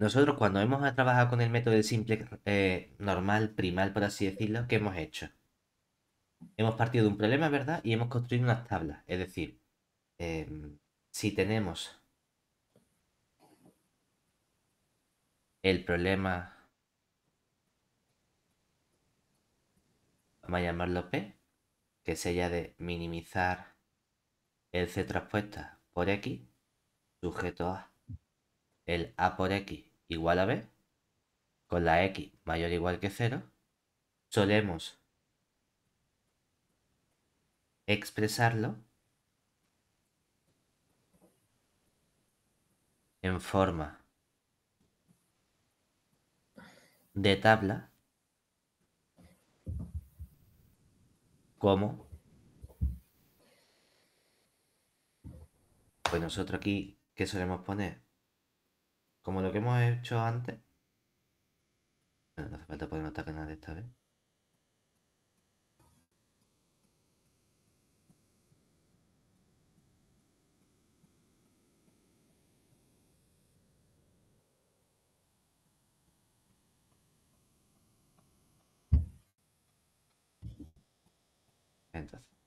Nosotros cuando hemos trabajado con el método de simple eh, normal, primal, por así decirlo, ¿qué hemos hecho? Hemos partido de un problema, ¿verdad? Y hemos construido unas tablas. Es decir, em, si tenemos el problema, vamos a llamarlo P, que sería de minimizar el C transpuesta por X, sujeto a el A por X igual a b, con la x mayor o igual que 0, solemos expresarlo en forma de tabla como pues nosotros aquí, ¿qué solemos poner? Como lo que hemos hecho antes. no hace falta poder atacar nada de esta vez. Entonces.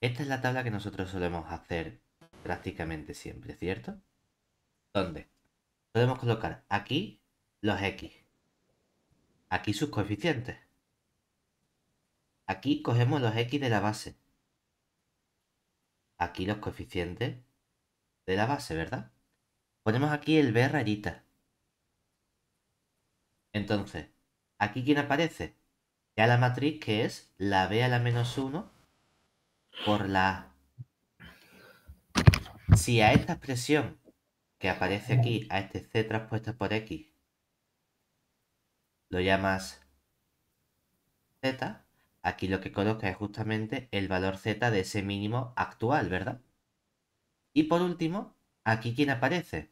Esta es la tabla que nosotros solemos hacer prácticamente siempre, ¿cierto? Donde podemos colocar aquí los x, aquí sus coeficientes. Aquí cogemos los x de la base. Aquí los coeficientes de la base, ¿verdad? Ponemos aquí el b rayita. Entonces, ¿aquí quién aparece? Ya la matriz que es la b a la menos 1 por la... Si a esta expresión que aparece aquí, a este C traspuesto por X, lo llamas Z, aquí lo que coloca es justamente el valor Z de ese mínimo actual, ¿verdad? Y por último, aquí quién aparece?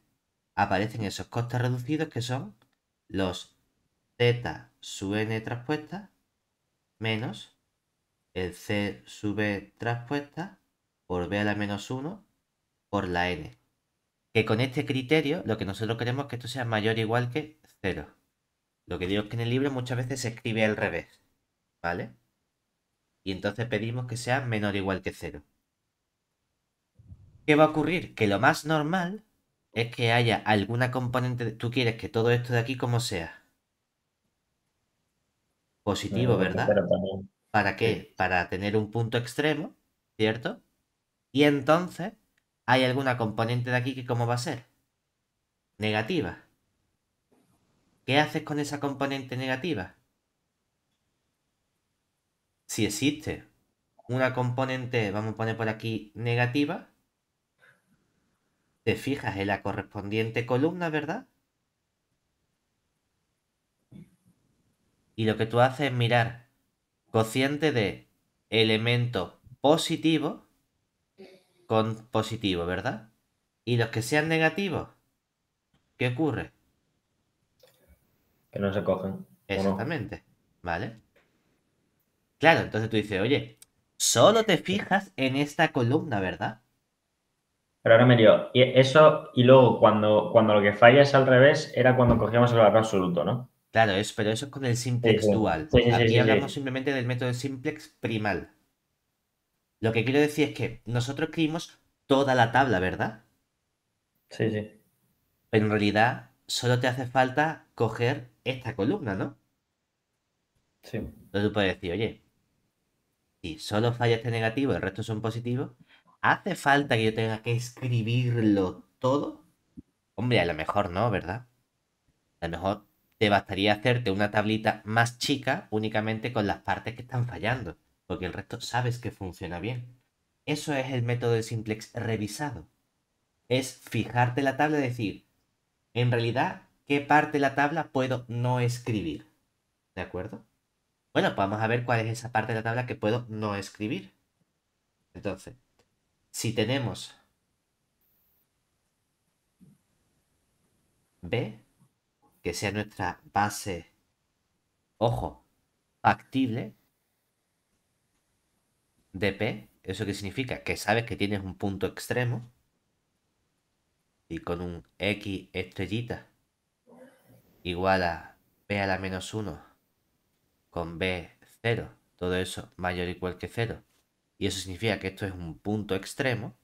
Aparecen esos costes reducidos que son los Z sub N transpuesta menos el C sub por B a la menos 1 por la N. Que con este criterio lo que nosotros queremos es que esto sea mayor o igual que 0. Lo que digo es que en el libro muchas veces se escribe al revés, ¿vale? Y entonces pedimos que sea menor o igual que 0. ¿Qué va a ocurrir? Que lo más normal es que haya alguna componente... Tú quieres que todo esto de aquí como sea. Positivo, ¿verdad? ¿Para qué? Para tener un punto extremo, ¿cierto? Y entonces, ¿hay alguna componente de aquí que cómo va a ser? Negativa. ¿Qué haces con esa componente negativa? Si existe una componente, vamos a poner por aquí, negativa, te fijas en la correspondiente columna, ¿verdad? Y lo que tú haces es mirar cociente de elemento positivo con positivo, ¿verdad? Y los que sean negativos, ¿qué ocurre? Que no se cogen. Exactamente, ¿vale? Claro, entonces tú dices, oye, solo te fijas en esta columna, ¿verdad? Pero ahora me dio Y eso, y luego cuando, cuando lo que falla es al revés, era cuando cogíamos el valor absoluto, ¿no? Claro, pero eso es con el simplex dual. Aquí hablamos simplemente del método simplex primal. Lo que quiero decir es que nosotros escribimos toda la tabla, ¿verdad? Sí, sí. Pero en realidad solo te hace falta coger esta columna, ¿no? Sí. Entonces tú puedes decir, oye, si solo falla este negativo, el resto son positivos, ¿hace falta que yo tenga que escribirlo todo? Hombre, a lo mejor no, ¿verdad? A lo mejor te bastaría hacerte una tablita más chica únicamente con las partes que están fallando, porque el resto sabes que funciona bien. Eso es el método de simplex revisado. Es fijarte la tabla y decir, en realidad, ¿qué parte de la tabla puedo no escribir? ¿De acuerdo? Bueno, pues vamos a ver cuál es esa parte de la tabla que puedo no escribir. Entonces, si tenemos B, que sea nuestra base, ojo, factible de P. ¿Eso qué significa? Que sabes que tienes un punto extremo y con un X estrellita igual a ...P a la menos 1 con B 0, todo eso mayor o igual que 0. Y eso significa que esto es un punto extremo.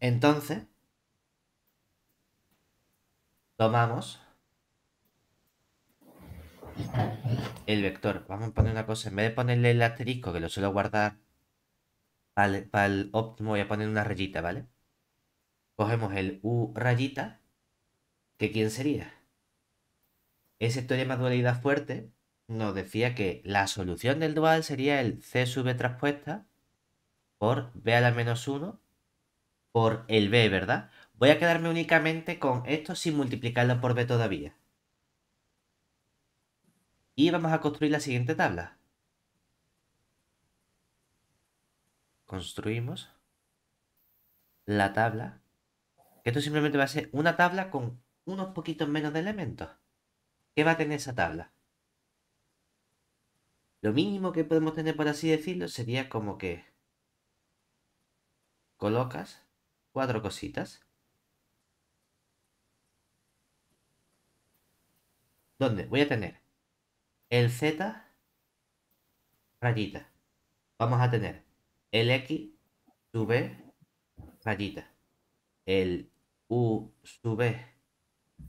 Entonces, tomamos el vector. Vamos a poner una cosa. En vez de ponerle el asterisco, que lo suelo guardar para el, óptimo, voy a poner una rayita, ¿vale? Cogemos el U rayita, que quién sería? Ese teorema de dualidad fuerte nos decía que la solución del dual sería el C sub traspuesta transpuesta por B a la menos 1 por el B, ¿verdad? Voy a quedarme únicamente con esto sin multiplicarlo por b todavía. Y vamos a construir la siguiente tabla. Construimos la tabla. Esto simplemente va a ser una tabla con unos poquitos menos de elementos. ¿Qué va a tener esa tabla? Lo mínimo que podemos tener, por así decirlo, sería como que colocas cuatro cositas. ¿Dónde? voy a tener el Z rayita. Vamos a tener el X sub rayita. El U sub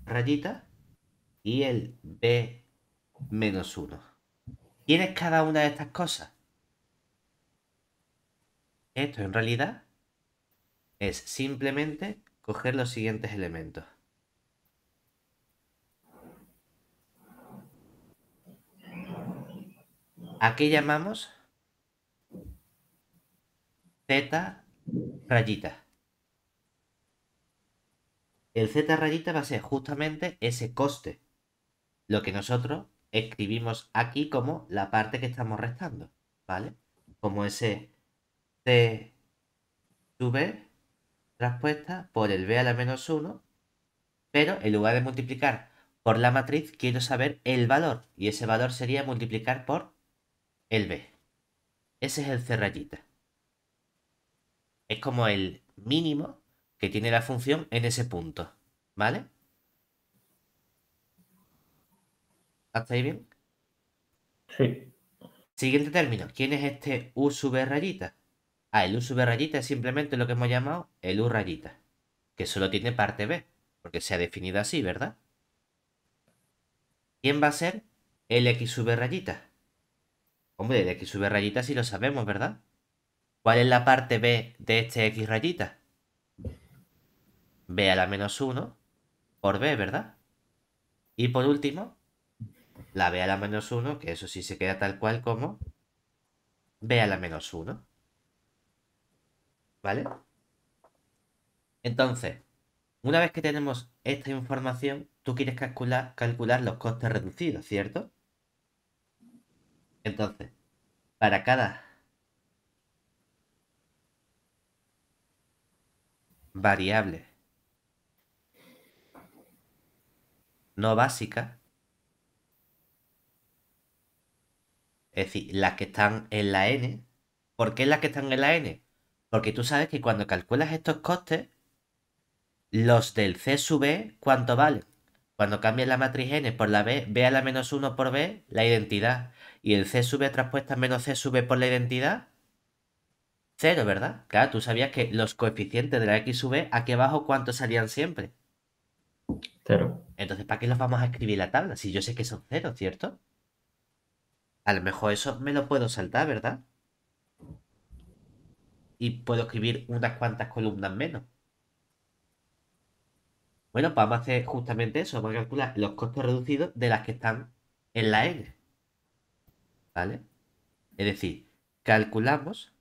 rayita. Y el B menos 1. ¿Tienes cada una de estas cosas? Esto en realidad es simplemente coger los siguientes elementos. Aquí llamamos? Z rayita. El Z rayita va a ser justamente ese coste. Lo que nosotros escribimos aquí como la parte que estamos restando. ¿Vale? Como ese C sub traspuesta por el B a la menos 1. Pero en lugar de multiplicar por la matriz, quiero saber el valor. Y ese valor sería multiplicar por el B. Ese es el c rayita. Es como el mínimo que tiene la función en ese punto. ¿Vale? ¿Estáis bien? Sí. Siguiente término. ¿Quién es este U sub e rayita? Ah, el U sub e rayita es simplemente lo que hemos llamado el U rayita. Que solo tiene parte B. Porque se ha definido así, ¿verdad? ¿Quién va a ser el X sub e rayita? Hombre, el X sube rayita sí lo sabemos, ¿verdad? ¿Cuál es la parte B de este X rayita? B a la menos 1 por B, ¿verdad? Y por último, la B a la menos 1, que eso sí se queda tal cual como B a la menos 1. ¿Vale? Entonces, una vez que tenemos esta información, tú quieres calcular, calcular los costes reducidos, ¿cierto? Entonces, para cada variable no básica, es decir, las que están en la n, ¿por qué las que están en la n? Porque tú sabes que cuando calculas estos costes, los del C sub e, ¿cuánto valen? Cuando cambias la matriz n por la b, b a la menos 1 por b, la identidad. Y el c sube traspuesta menos c sube por la identidad, cero, ¿verdad? Claro, tú sabías que los coeficientes de la x sub aquí abajo, ¿cuántos salían siempre? Cero. Entonces, ¿para qué los vamos a escribir la tabla? Si yo sé que son cero, ¿cierto? A lo mejor eso me lo puedo saltar, ¿verdad? Y puedo escribir unas cuantas columnas menos. Bueno, pues vamos a hacer justamente eso, vamos a calcular los costos reducidos de las que están en la N. ¿Vale? Es decir, calculamos,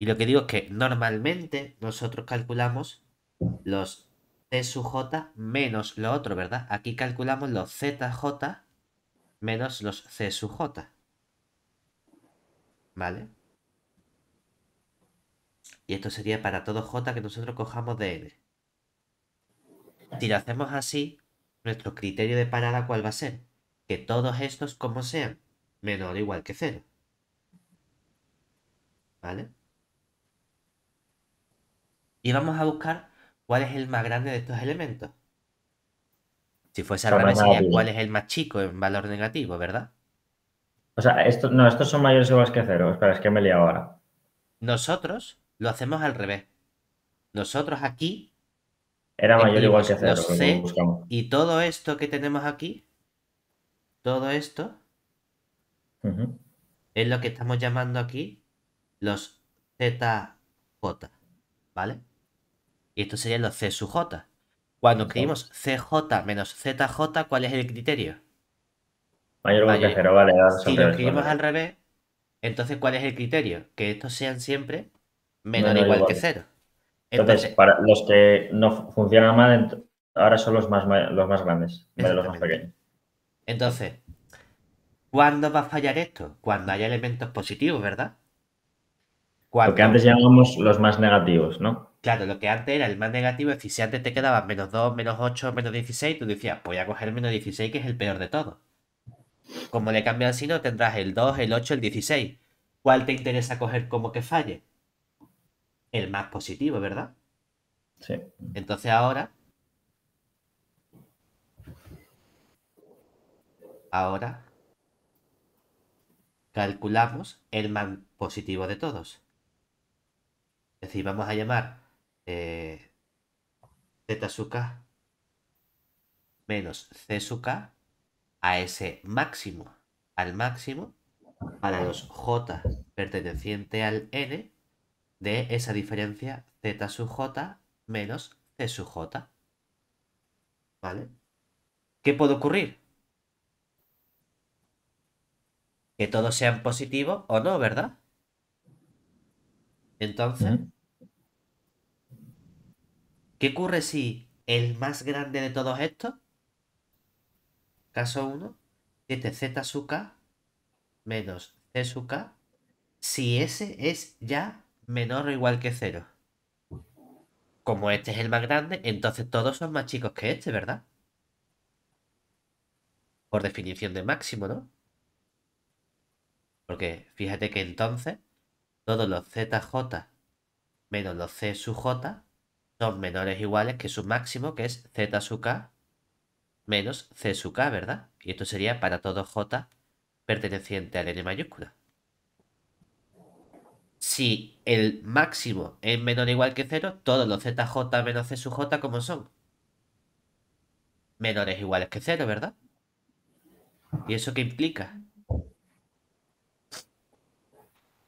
y lo que digo es que normalmente nosotros calculamos los C sub J menos lo otro, ¿verdad? Aquí calculamos los ZJ menos los C sub J. ¿Vale? Y esto sería para todo J que nosotros cojamos de N. Si lo hacemos así, nuestro criterio de parada cuál va a ser? Que todos estos como sean, menor o igual que cero. ¿Vale? Y vamos a buscar cuál es el más grande de estos elementos. Si fuese al revés, cuál es el más chico en valor negativo, ¿verdad? O sea, no, estos son mayores o iguales que cero. Espera, es que me he ahora. Nosotros lo hacemos al revés. Nosotros aquí era mayor o igual que cero. Y todo esto que tenemos aquí, todo esto, es lo que estamos llamando aquí los ZJ, ¿vale? Y esto serían los C sub J. Cuando escribimos CJ menos ZJ, ¿cuál es el criterio? Mayor o igual que cero, vale. Si lo escribimos al revés, entonces ¿cuál es el criterio? Que estos sean siempre menor o igual que cero. Entonces, para los que no funcionan mal, ahora son los más, los más grandes, los más pequeños. Entonces, ¿cuándo va a fallar esto? Cuando haya elementos positivos, ¿verdad? Lo que antes llamábamos los más negativos, ¿no? Claro, lo que antes era el más negativo es si antes te quedaban menos 2, menos 8, menos 16, tú decías, voy a coger menos 16, que es el peor de todos. Como le cambian el no, tendrás el 2, el 8, el 16. ¿Cuál te interesa coger como que falle? el más positivo, ¿verdad? Sí. Entonces ahora. Ahora calculamos el más positivo de todos. Es decir, vamos a llamar eh, z sub k menos c sub k a ese máximo, al máximo, para los j perteneciente al n de esa diferencia z sub j menos c sub j. ¿Vale? ¿Qué puede ocurrir? Que todos sean positivos o no, ¿verdad? Entonces, ¿qué ocurre si el más grande de todos estos, caso 1, este z sub k menos c sub k, si ese es ya menor o igual que cero. Como este es el más grande, entonces todos son más chicos que este, ¿verdad? Por definición de máximo, ¿no? Porque fíjate que entonces todos los ZJ menos los C sub J son menores o iguales que su máximo, que es Z sub K menos C sub K, ¿verdad? Y esto sería para todo J perteneciente al N mayúscula si el máximo es menor o igual que cero, todos los zj menos c sub j, como son? Menores iguales que cero, ¿verdad? ¿Y eso qué implica?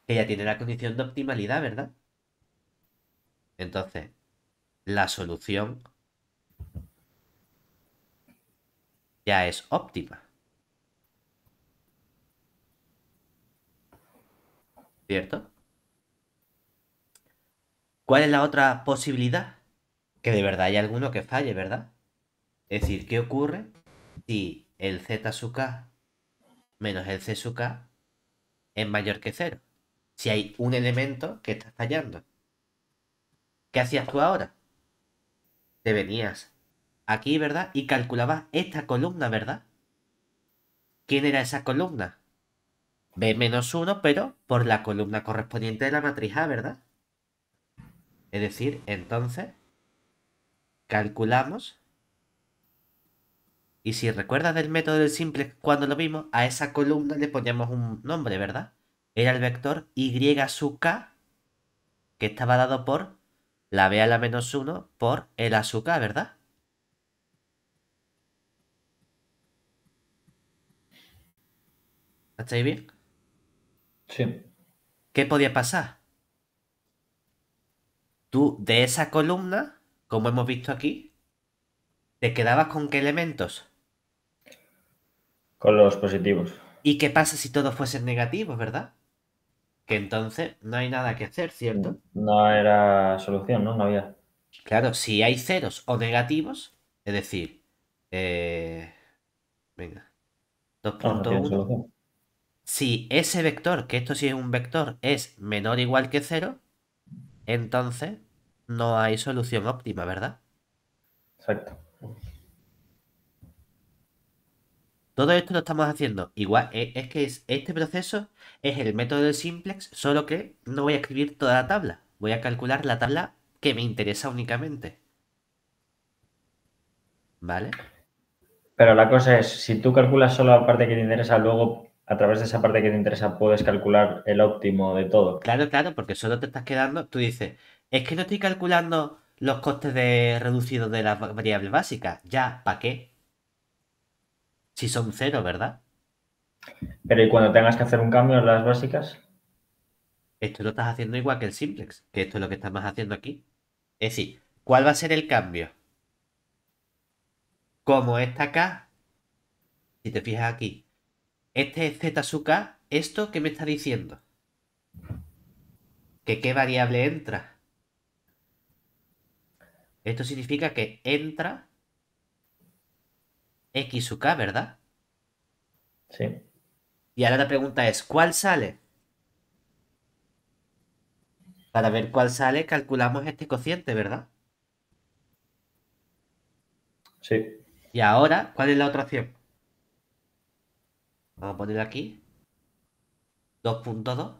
Que ya tiene la condición de optimalidad, ¿verdad? Entonces, la solución ya es óptima. ¿Cierto? ¿Cuál es la otra posibilidad? Que de verdad hay alguno que falle, ¿verdad? Es decir, ¿qué ocurre si el Z sub K menos el C sub K es mayor que cero? Si hay un elemento que está fallando. ¿Qué hacías tú ahora? Te venías aquí, ¿verdad? Y calculabas esta columna, ¿verdad? ¿Quién era esa columna? B menos 1, pero por la columna correspondiente de la matriz A, ¿verdad? Es decir, entonces, calculamos. Y si recuerdas del método del simple cuando lo vimos, a esa columna le poníamos un nombre, ¿verdad? Era el vector y sub k, que estaba dado por la b a la menos 1 por el a sub k, ¿verdad? ¿Estáis bien? Sí. ¿Qué podía pasar? Tú, de esa columna, como hemos visto aquí, ¿te quedabas con qué elementos? Con los positivos. ¿Y qué pasa si todos fuesen negativos, verdad? Que entonces no hay nada que hacer, ¿cierto? No era solución, ¿no? No había. Claro, si hay ceros o negativos, es decir, eh, venga, 2.1. si ese vector, que esto sí es un vector, es menor o igual que cero, entonces, no hay solución óptima, ¿verdad? Exacto. Todo esto lo estamos haciendo igual. Eh, es que este proceso es el método de simplex, solo que no voy a escribir toda la tabla. Voy a calcular la tabla que me interesa únicamente. ¿Vale? Pero la cosa es, si tú calculas solo la parte que te interesa, luego a través de esa parte que te interesa puedes calcular el óptimo de todo. Claro, claro, porque solo te estás quedando, tú dices, es que no estoy calculando los costes reducidos de las variables básicas, ya, ¿para qué? Si son cero, ¿verdad? Pero ¿y cuando tengas que hacer un cambio en las básicas? Esto lo estás haciendo igual que el simplex, que esto es lo que estamos haciendo aquí. Es decir, ¿cuál va a ser el cambio? Como esta acá, si te fijas aquí, este k. ¿esto qué me está diciendo? ¿Que qué variable entra? Esto significa que entra X sub K, ¿verdad? Sí. Y ahora la pregunta es, ¿cuál sale? Para ver cuál sale, calculamos este cociente, ¿verdad? Sí. Y ahora, ¿cuál es la otra opción? Vamos a poner aquí. 2.2.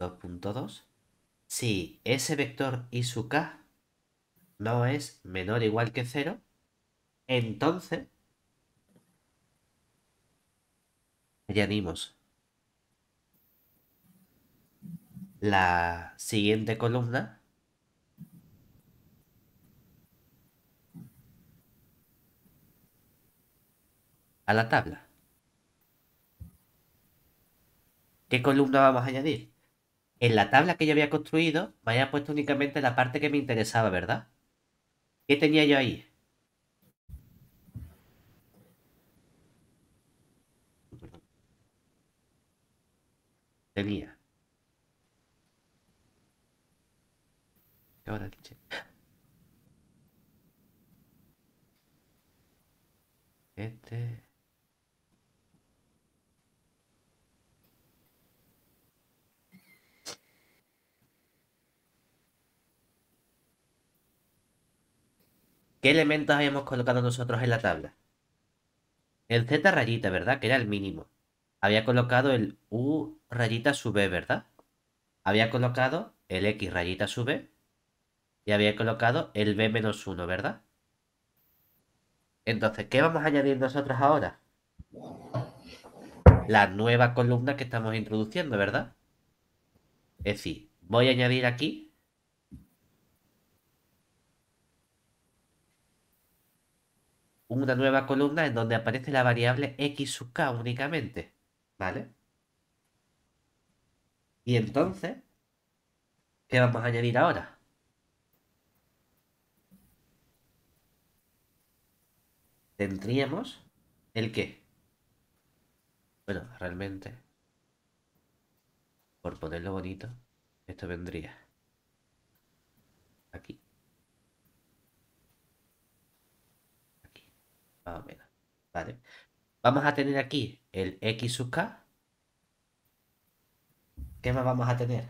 2.2. Si ese vector y su k no es menor o igual que 0, entonces añadimos la siguiente columna a la tabla. ¿Qué columna vamos a añadir? En la tabla que yo había construido, me había puesto únicamente la parte que me interesaba, ¿verdad? ¿Qué tenía yo ahí? Tenía. Ahora, Este. ¿Qué elementos habíamos colocado nosotros en la tabla? El Z rayita, ¿verdad? Que era el mínimo. Había colocado el U rayita sub B, e, ¿verdad? Había colocado el X rayita sub B. E y había colocado el B menos 1, ¿verdad? Entonces, ¿qué vamos a añadir nosotros ahora? La nueva columna que estamos introduciendo, ¿verdad? Es decir, voy a añadir aquí una nueva columna en donde aparece la variable x sub k únicamente, ¿vale? Y entonces, ¿qué vamos a añadir ahora? Tendríamos el qué. Bueno, realmente, por ponerlo bonito, esto vendría aquí. menos. Vale. Vamos a tener aquí el x sub k. ¿Qué más vamos a tener?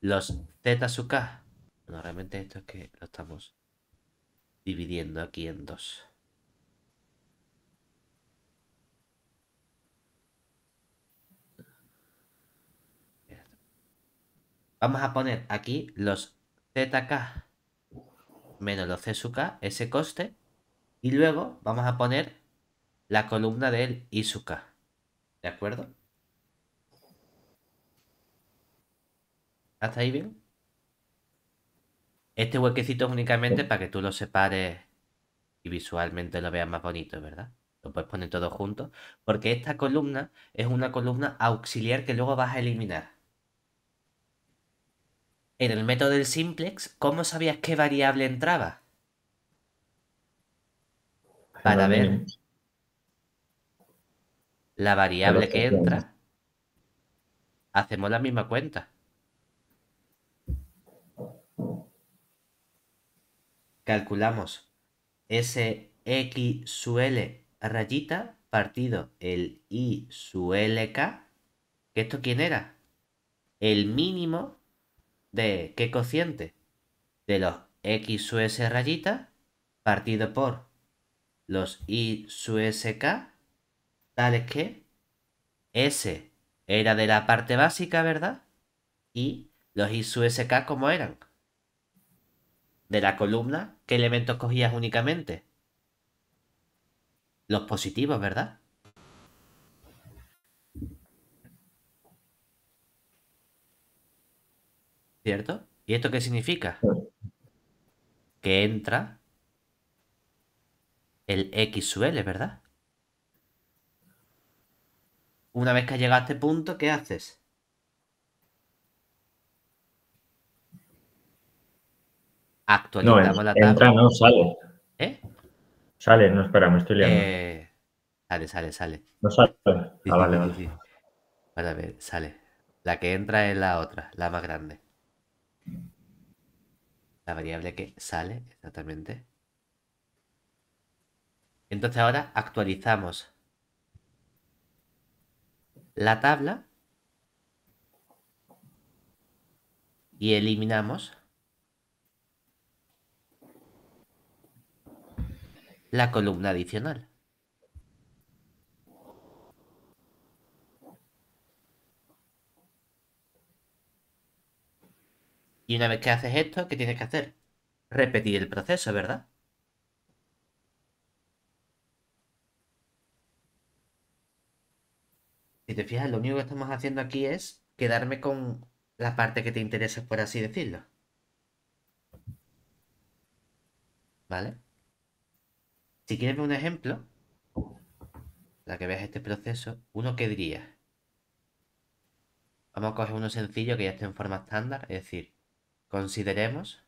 Los z sub k. Bueno, realmente esto es que lo estamos dividiendo aquí en dos. Vamos a poner aquí los zk menos los c sub k, ese coste, y luego vamos a poner la columna del Isuka. ¿De acuerdo? ¿Hasta ahí bien? Este huequecito es únicamente para que tú lo separes y visualmente lo veas más bonito, ¿verdad? Lo puedes poner todo junto. Porque esta columna es una columna auxiliar que luego vas a eliminar. En el método del simplex, ¿cómo sabías qué variable entraba? para ver la variable que entra, hacemos la misma cuenta. Calculamos ese X L rayita partido el I su l ¿Que esto quién era? El mínimo de qué cociente? De los X su S rayita partido por los i su sk, tales que s era de la parte básica, ¿verdad? Y los i su sk, ¿cómo eran? De la columna, ¿qué elementos cogías únicamente? Los positivos, ¿verdad? ¿Cierto? ¿Y esto qué significa? Que entra el X sub ¿verdad? Una vez que has llegado a este punto, ¿qué haces? Actualizamos la tabla. Entra, no, sale. ¿Eh? Sale, no, espera, estoy liando. Eh, sale, sale, sale. No sale. Ah, vale, Para ver, sale. La que entra es la otra, la más grande. La variable que sale, exactamente. Entonces ahora actualizamos la tabla y eliminamos la columna adicional. Y una vez que haces esto, ¿qué tienes que hacer? Repetir el proceso, ¿verdad? Si te fijas, lo único que estamos haciendo aquí es quedarme con la parte que te interesa, por así decirlo. ¿Vale? Si quieres ver un ejemplo, la que veas este proceso, uno que diría. Vamos a coger uno sencillo que ya esté en forma estándar, es decir, consideremos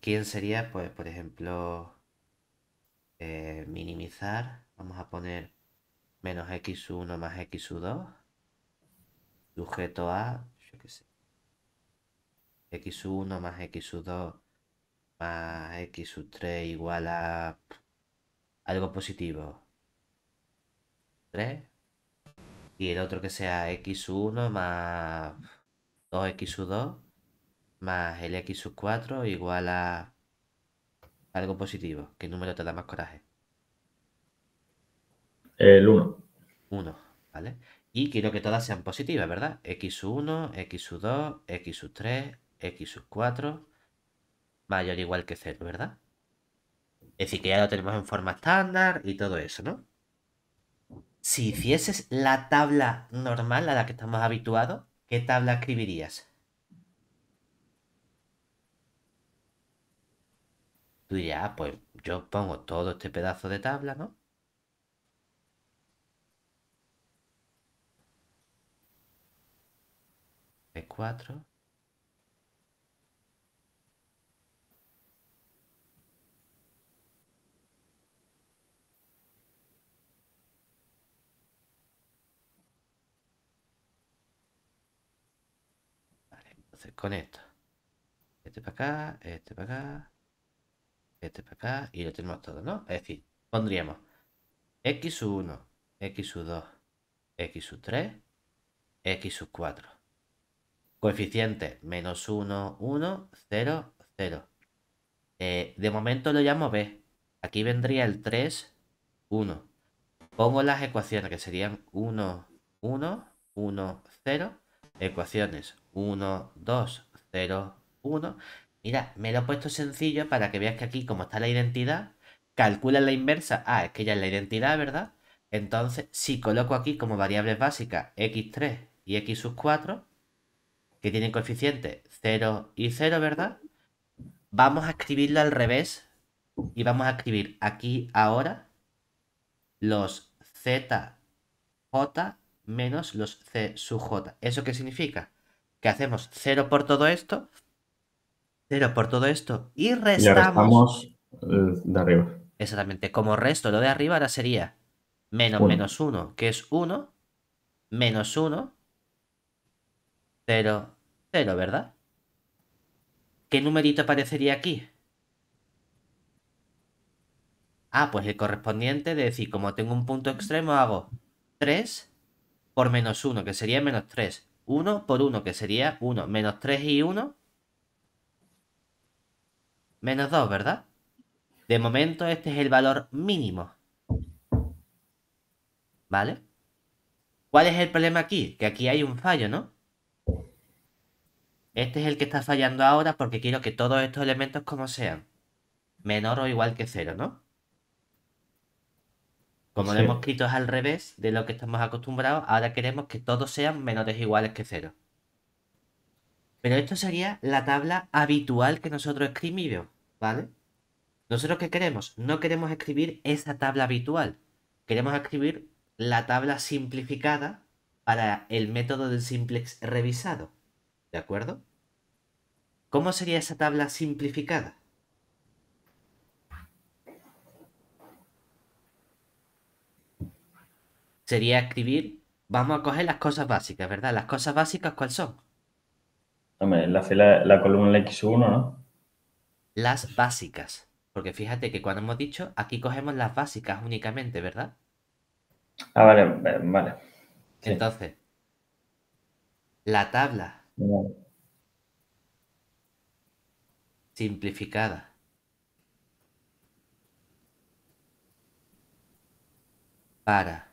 quién sería, pues, por ejemplo, eh, minimizar Vamos a poner menos x1 más x2. Sujeto a, x1 más x2 más x3 igual a algo positivo. 3. Y el otro que sea x1 más 2x2 más el x4 igual a algo positivo. ¿Qué número te da más coraje? El 1. 1, ¿vale? Y quiero que todas sean positivas, verdad x 1 x 2 x 3 x XU4, mayor o igual que 0, ¿verdad? Es decir, que ya lo tenemos en forma estándar y todo eso, ¿no? Si hicieses la tabla normal a la que estamos habituados, ¿qué tabla escribirías? Tú ya ah, pues yo pongo todo este pedazo de tabla, ¿no? 4 Vale, entonces con esto. Este para acá, este para acá, este para acá y lo tenemos todo, ¿no? Es decir, pondríamos X1, X2, X3, X4. Coeficiente menos 1, 1, 0, 0. de momento lo llamo B. Aquí vendría el 3, 1. Pongo las ecuaciones que serían 1, 1, 1, 0. Ecuaciones 1, 2, 0, 1. Mira, me lo he puesto sencillo para que veas que aquí, como está la identidad, calcula la inversa. Ah, es que ya es la identidad, ¿verdad? Entonces, si coloco aquí como variables básicas x3 y x 4, que tienen coeficiente 0 y 0, ¿verdad? Vamos a escribirlo al revés y vamos a escribir aquí ahora los zj menos los c sub j. ¿Eso qué significa? Que hacemos 0 por todo esto, 0 por todo esto y restamos. Y eh, de arriba. Exactamente, como resto lo de arriba ahora sería menos menos 1, que es 1, menos 1, 0, 0, ¿verdad? ¿Qué numerito aparecería aquí? Ah, pues el correspondiente de decir, como tengo un punto extremo, hago 3 por menos 1, que sería menos 3. 1 por 1, que sería 1. Menos 3 y 1. Menos 2, ¿verdad? De momento este es el valor mínimo. ¿Vale? ¿Cuál es el problema aquí? Que aquí hay un fallo, ¿no? Este es el que está fallando ahora porque quiero que todos estos elementos como sean. Menor o igual que cero, ¿no? Como lo hemos escrito al revés de lo que estamos acostumbrados, ahora queremos que todos sean menores o iguales que cero. Pero esto sería la tabla habitual que nosotros escribimos, ¿vale? ¿Nosotros qué queremos? No queremos escribir esa tabla habitual. Queremos escribir la tabla simplificada para el método del simplex revisado. ¿De acuerdo? ¿Cómo sería esa tabla simplificada? Sería escribir, vamos a coger las cosas básicas, ¿verdad? Las cosas básicas, ¿cuáles son? la, columna X1, ¿no? Las básicas. Porque fíjate que cuando hemos dicho, aquí cogemos las básicas únicamente, ¿verdad? Ah, vale, vale. Entonces, la tabla Simplificada. Para.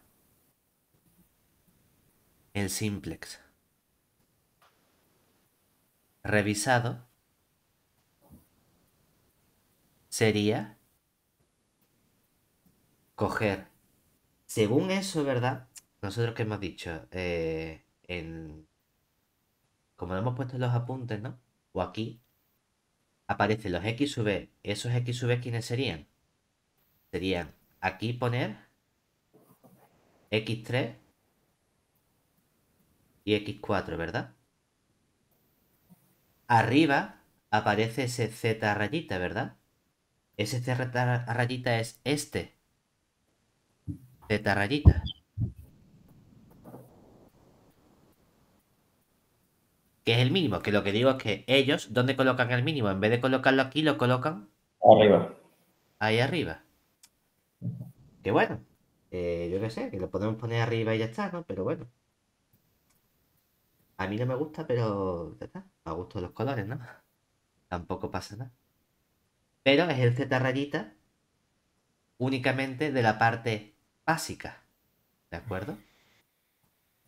El simplex. Revisado. Sería. Coger. Según eso, ¿verdad? Nosotros que hemos dicho eh, en como lo hemos puesto en los apuntes, ¿no? O aquí, aparecen los X sub e. ¿Esos X sub e quiénes serían? Serían aquí poner X3 y X4, ¿verdad? Arriba aparece ese Z rayita, ¿verdad? Ese Z rayita es este. Z rayita. que es el mínimo, que lo que digo es que ellos, ¿dónde colocan el mínimo? En vez de colocarlo aquí, lo colocan arriba. Ahí arriba. Que bueno, yo qué sé, que lo podemos poner arriba y ya está, ¿no? Pero bueno. A mí no me gusta, pero Me gustan los colores, ¿no? Tampoco pasa nada. Pero es el Z rayita únicamente de la parte básica. ¿De acuerdo?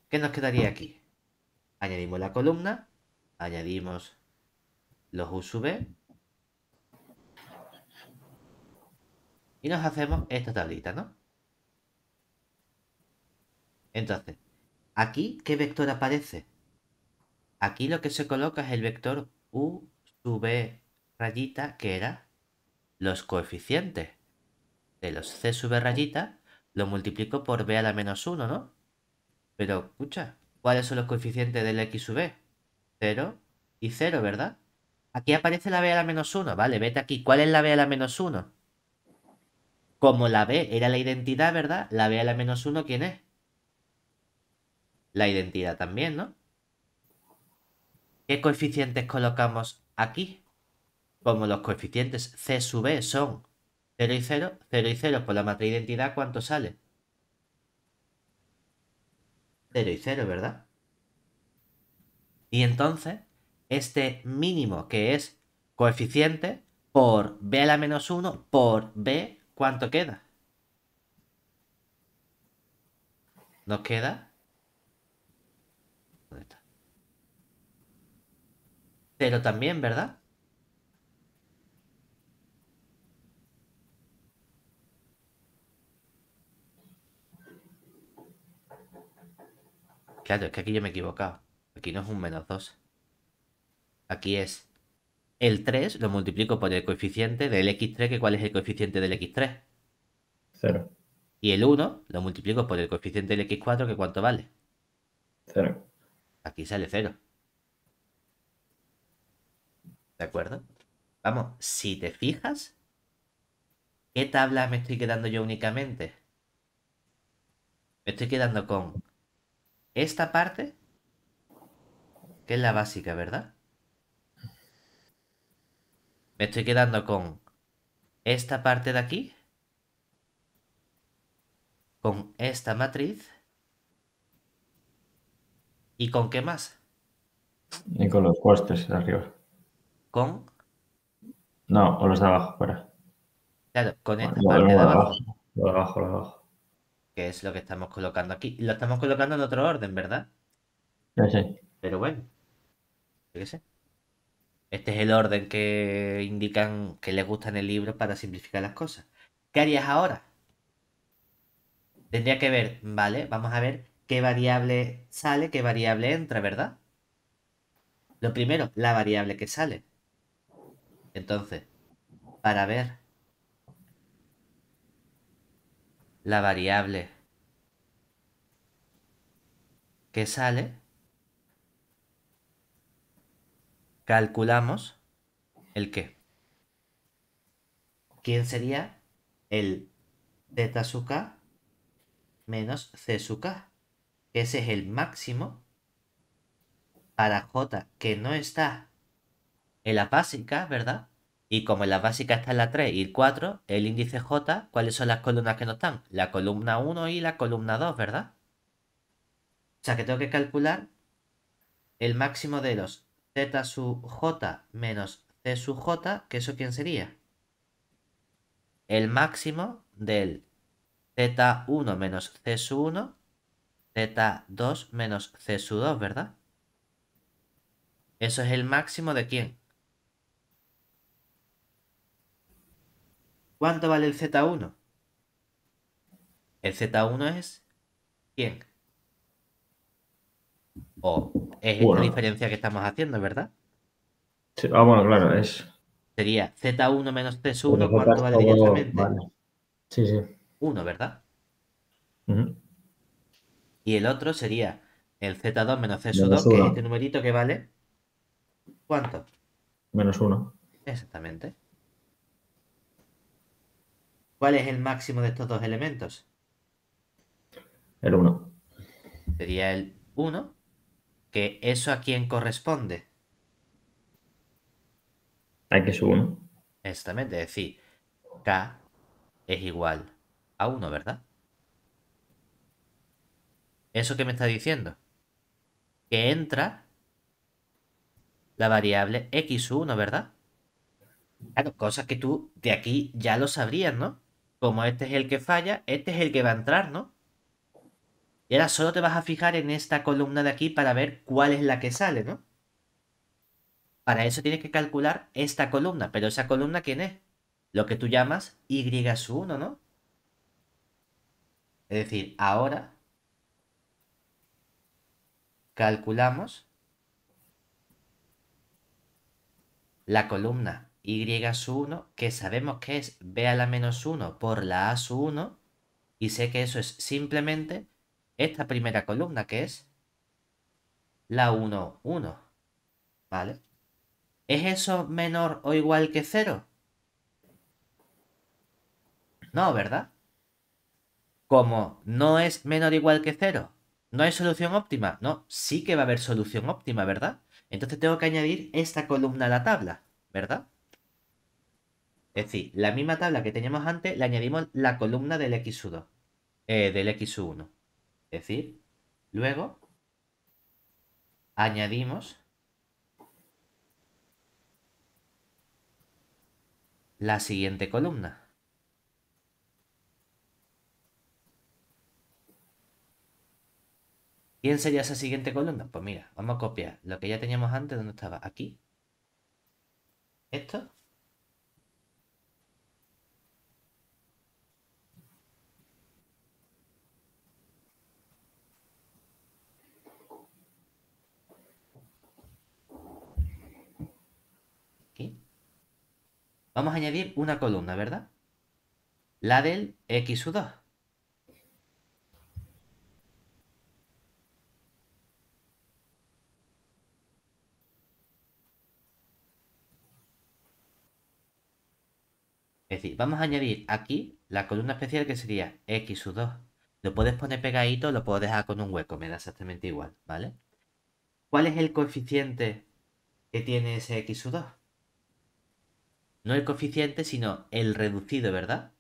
¿Qué nos quedaría aquí? Añadimos la columna añadimos los v y nos hacemos esta tablita, ¿no? Entonces, aquí, ¿qué vector aparece? Aquí lo que se coloca es el vector U sub rayita, que era los coeficientes de los C sub e rayita, lo multiplico por B a la menos 1, ¿no? Pero, escucha, ¿cuáles son los coeficientes del X sub e? 0 y 0, ¿verdad? Aquí aparece la B a la menos 1, vale, vete aquí. ¿Cuál es la B a la menos 1? Como la B era la identidad, ¿verdad? La B a la menos 1, ¿quién es? La identidad también, ¿no? ¿Qué coeficientes colocamos aquí? Como los coeficientes C sub B e son 0 y 0, 0 y 0 por la matriz de identidad, ¿cuánto sale? 0 y 0, ¿verdad? Y entonces, este mínimo que es coeficiente por b a la menos 1 por b, ¿cuánto queda? Nos queda... ¿Dónde está? también, ¿verdad? Claro, es que aquí yo me he equivocado. Aquí no es un menos 2. Aquí es el 3, lo multiplico por el coeficiente del x3, que cuál es el coeficiente del x3. 0. Y el 1 lo multiplico por el coeficiente del x4, que cuánto vale. 0. Aquí sale 0. ¿De acuerdo? Vamos, si te fijas, ¿qué tabla me estoy quedando yo únicamente? Me estoy quedando con esta parte que es la básica, ¿verdad? Me estoy quedando con esta parte de aquí, con esta matriz, ¿y con qué más? Y con los costes de arriba. ¿Con? No, o los de abajo, fuera. Claro, con esta parte de abajo. abajo. Lo de abajo, lo de abajo. Que es lo que estamos colocando aquí. Lo estamos colocando en otro orden, ¿verdad? Sí, sí. Pero bueno que sé. Este es el orden que indican que les gusta en el libro para simplificar las cosas. ¿Qué harías ahora? Tendría que ver, ¿vale? Vamos a ver qué variable sale, qué variable entra, ¿verdad? Lo primero, la variable que sale. Entonces, para ver la variable que sale, calculamos el qué. ¿Quién sería el z sub k menos c sub k? Ese es el máximo para j que no está en la básica, ¿verdad? Y como en la básica está en la 3 y el 4, el índice j, ¿cuáles son las columnas que no están? La columna 1 y la columna 2, ¿verdad? O sea que tengo que calcular el máximo de los z sub j menos c sub j, ¿qué eso quién sería? El máximo del z1 menos c sub 1, z2 menos c sub 2, ¿verdad? Eso es el máximo de quién? ¿Cuánto vale el z1? El z1 es quién? O es esta diferencia que estamos haciendo, ¿verdad? Sí, ah, bueno, claro, es. Sería Z1 menos T1, ¿cuánto vale directamente? Sí, sí. 1, ¿verdad? Y el otro sería el Z2 menos C2, que es este numerito que vale. ¿Cuánto? Menos 1. Exactamente. ¿Cuál es el máximo de estos dos elementos? El 1. Sería el 1 eso a quién corresponde. A que 1. Exactamente, es decir, K es igual a 1, ¿verdad? ¿Eso que me está diciendo? Que entra la variable x1, ¿verdad? Claro, cosas que tú de aquí ya lo sabrías, ¿no? Como este es el que falla, este es el que va a entrar, ¿no? Y ahora solo te vas a fijar en esta columna de aquí para ver cuál es la que sale, ¿no? Para eso tienes que calcular esta columna, pero esa columna ¿quién es? Lo que tú llamas Y 1, ¿no? Es decir, ahora calculamos la columna y 1, que sabemos que es b a la menos 1 por la a 1, y sé que eso es simplemente esta primera columna que es la 1, 1. ¿Vale? ¿Es eso menor o igual que 0? No, ¿verdad? Como no es menor o igual que 0, no hay solución óptima. No, sí que va a haber solución óptima, ¿verdad? Entonces tengo que añadir esta columna a la tabla, ¿verdad? Es decir, la misma tabla que teníamos antes, le añadimos la columna del x2, eh, del x1. Es decir, luego añadimos la siguiente columna. ¿Quién sería esa siguiente columna? Pues mira, vamos a copiar lo que ya teníamos antes, donde estaba? Aquí. Esto. Vamos a añadir una columna, ¿verdad? La del x 2 Es decir, vamos a añadir aquí la columna especial que sería x 2 Lo puedes poner pegadito, lo puedo dejar con un hueco, me da exactamente igual, ¿vale? ¿Cuál es el coeficiente que tiene ese x 2 no el coeficiente, sino el reducido, ¿verdad?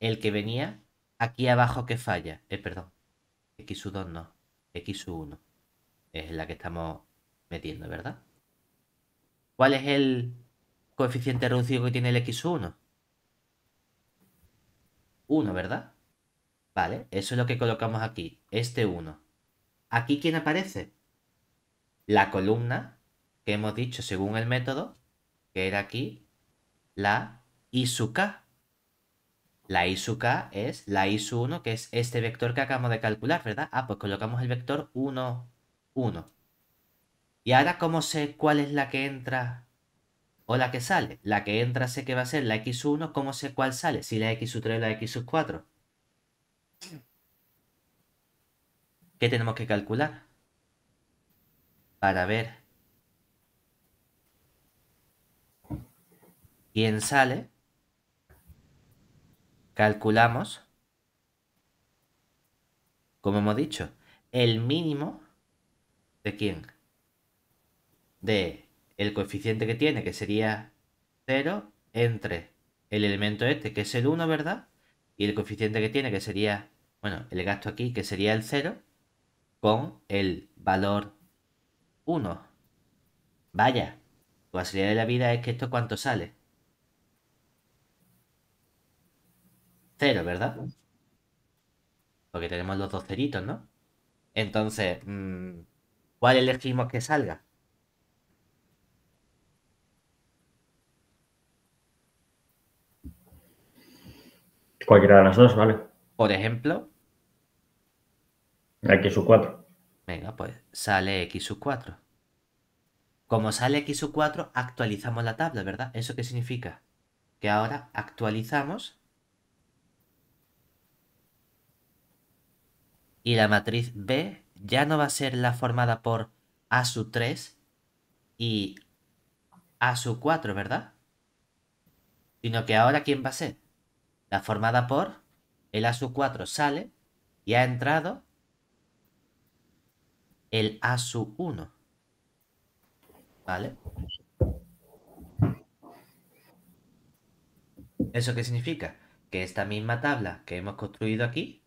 El que venía aquí abajo que falla. Eh, perdón. X2 no. X1 es la que estamos metiendo, ¿verdad? ¿Cuál es el coeficiente reducido que tiene el X1? 1, ¿verdad? Vale, eso es lo que colocamos aquí, este 1. ¿Aquí quién aparece? La columna que hemos dicho según el método, que era aquí, la k. La k es la sub 1 que es este vector que acabamos de calcular, ¿verdad? Ah, pues colocamos el vector 1, 1. ¿Y ahora cómo sé cuál es la que entra o la que sale? La que entra sé que va a ser la X1, ¿cómo sé cuál sale? Si la X3 o la X4. sub ¿Qué tenemos que calcular? Para ver quién sale, calculamos, como hemos dicho, el mínimo de quién? De el coeficiente que tiene, que sería 0, entre el elemento este, que es el 1, ¿verdad? Y el coeficiente que tiene, que sería, bueno, el gasto aquí, que sería el 0, con el valor 1. Vaya, la posibilidad de la vida es que esto cuánto sale. Cero, ¿verdad? Porque tenemos los dos ceritos, ¿no? Entonces, mm, ¿cuál elegimos que salga? Cualquiera de las dos, ¿vale? Por ejemplo. X sub 4. Venga, pues sale X sub 4. Como sale X sub 4, actualizamos la tabla, ¿verdad? ¿Eso qué significa? Que ahora actualizamos y la matriz B ya no va a ser la formada por A sub 3 y A sub 4, ¿verdad? Sino que ahora ¿quién va a ser? La formada por el A sub 4 sale y ha entrado el A sub 1. ¿Vale? ¿Eso qué significa? Que esta misma tabla que hemos construido aquí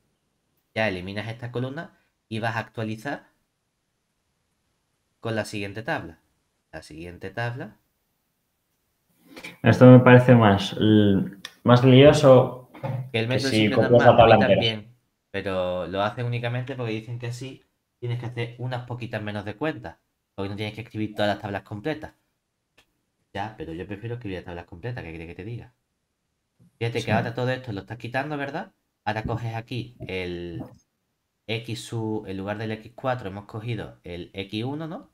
ya eliminas esta columna y vas a actualizar con la siguiente tabla. La siguiente tabla. Esto me parece más, más lioso que el método que la pero lo hacen únicamente porque dicen que así tienes que hacer unas poquitas menos de cuentas, porque no tienes que escribir todas las tablas completas. Ya, pero yo prefiero escribir las tablas completas, ¿qué quiere que te diga? Fíjate que ahora todo esto lo estás quitando, ¿verdad? Ahora coges aquí el X sub, en lugar del X4 hemos cogido el X1, ¿no?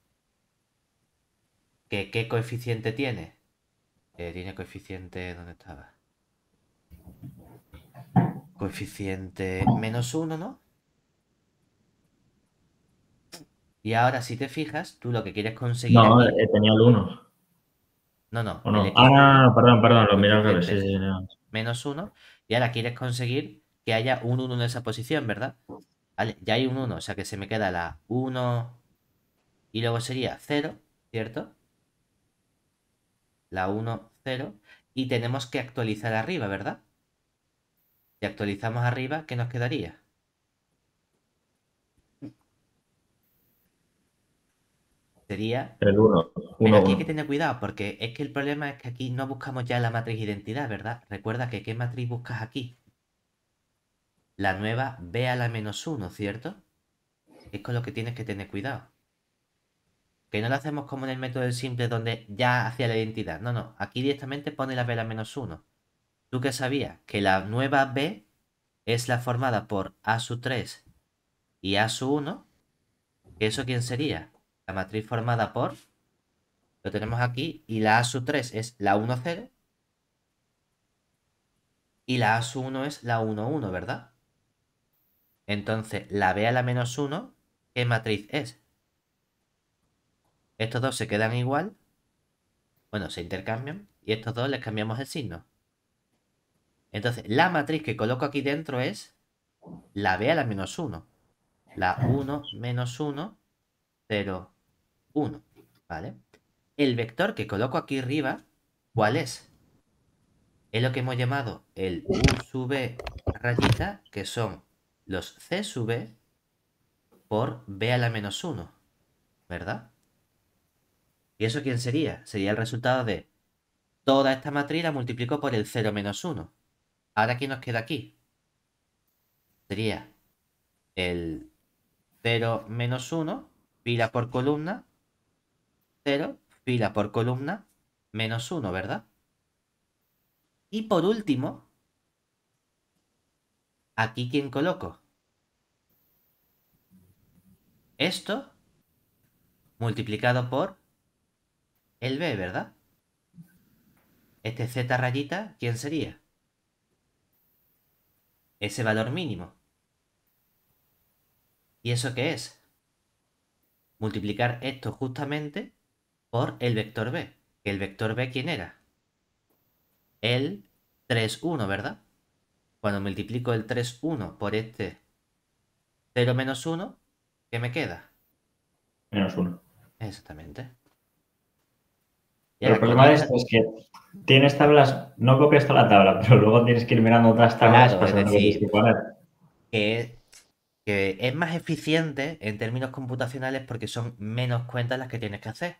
¿Qué, coeficiente tiene? Eh, tiene coeficiente, ¿dónde estaba? Coeficiente menos 1, ¿no? Y ahora, si te fijas, tú lo que quieres conseguir. No, he tenía el 1. No, no. Ah, perdón, perdón, lo miraba Menos 1. Y ahora quieres conseguir que haya un 1 en esa posición, ¿verdad? ya hay un 1, o sea que se me queda la 1 y luego sería 0, ¿cierto? La 1, 0. Y tenemos que actualizar arriba, ¿verdad? Si actualizamos arriba, ¿qué nos quedaría? Sería... El 1. Pero aquí hay que tener cuidado porque es que el problema es que aquí no buscamos ya la matriz identidad, ¿verdad? Recuerda que qué matriz buscas aquí la nueva B a la menos 1, ¿cierto? Es con lo que tienes que tener cuidado. Que no lo hacemos como en el método del simple donde ya hacía la identidad. No, no. Aquí directamente pone la B a la menos 1. ¿Tú qué sabías? Que la nueva B es la formada por A sub 3 y A sub 1. ¿Eso quién sería? La matriz formada por... Lo tenemos aquí. Y la A sub 3 es la 1, 0. Y la A sub 1 es la 1, 1, ¿verdad? Entonces, la B a la menos 1, ¿qué matriz es? Estos dos se quedan igual. Bueno, se intercambian. Y estos dos les cambiamos el signo. Entonces, la matriz que coloco aquí dentro es la B a la menos 1. La 1 menos 1, 0, 1. ¿Vale? El vector que coloco aquí arriba, ¿cuál es? Es lo que hemos llamado el U sub e rayita, que son los C sub B por B a la menos 1, ¿verdad? ¿Y eso quién sería? Sería el resultado de toda esta matriz la multiplico por el 0 menos 1. Ahora, ¿qué nos queda aquí? Sería el 0 menos 1, fila por columna, 0, fila por columna, menos 1, ¿verdad? Y por último, ¿Aquí quién coloco? Esto multiplicado por el B, ¿verdad? Este Z rayita, ¿quién sería? Ese valor mínimo. ¿Y eso qué es? Multiplicar esto justamente por el vector B. ¿El vector B quién era? El 3, 1, ¿verdad? Cuando multiplico el 3, 1 por este 0 menos 1, ¿qué me queda? Menos 1. Exactamente. el problema de esto es que tienes tablas, no copias toda la tabla, pero luego tienes que ir mirando otras tablas. es pues es más eficiente en términos computacionales porque son menos cuentas las que tienes que hacer.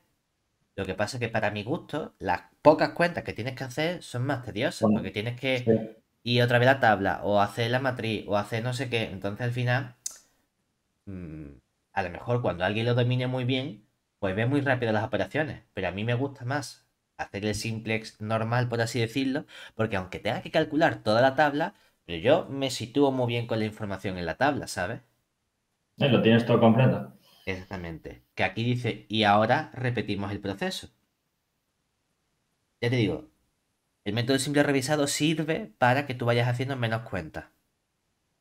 Lo que pasa es que para mi gusto, las pocas cuentas que tienes que hacer son más tediosas, porque tienes que y otra vez la tabla, o hace la matriz, o hace no sé qué. Entonces al final, mm, a lo mejor cuando alguien lo domine muy bien, pues ve muy rápido las operaciones. Pero a mí me gusta más hacer el simplex normal, por así decirlo, porque aunque tenga que calcular toda la tabla, pero yo me sitúo muy bien con la información en la tabla, ¿sabes? Eh, lo tienes todo completo. Exactamente. Que aquí dice, y ahora repetimos el proceso. Ya te digo, el método simple revisado sirve para que tú vayas haciendo menos cuentas.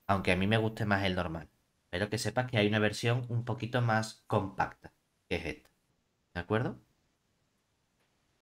Aunque a mí me guste más el normal. Pero que sepas que hay una versión un poquito más compacta, que es esta. ¿De acuerdo?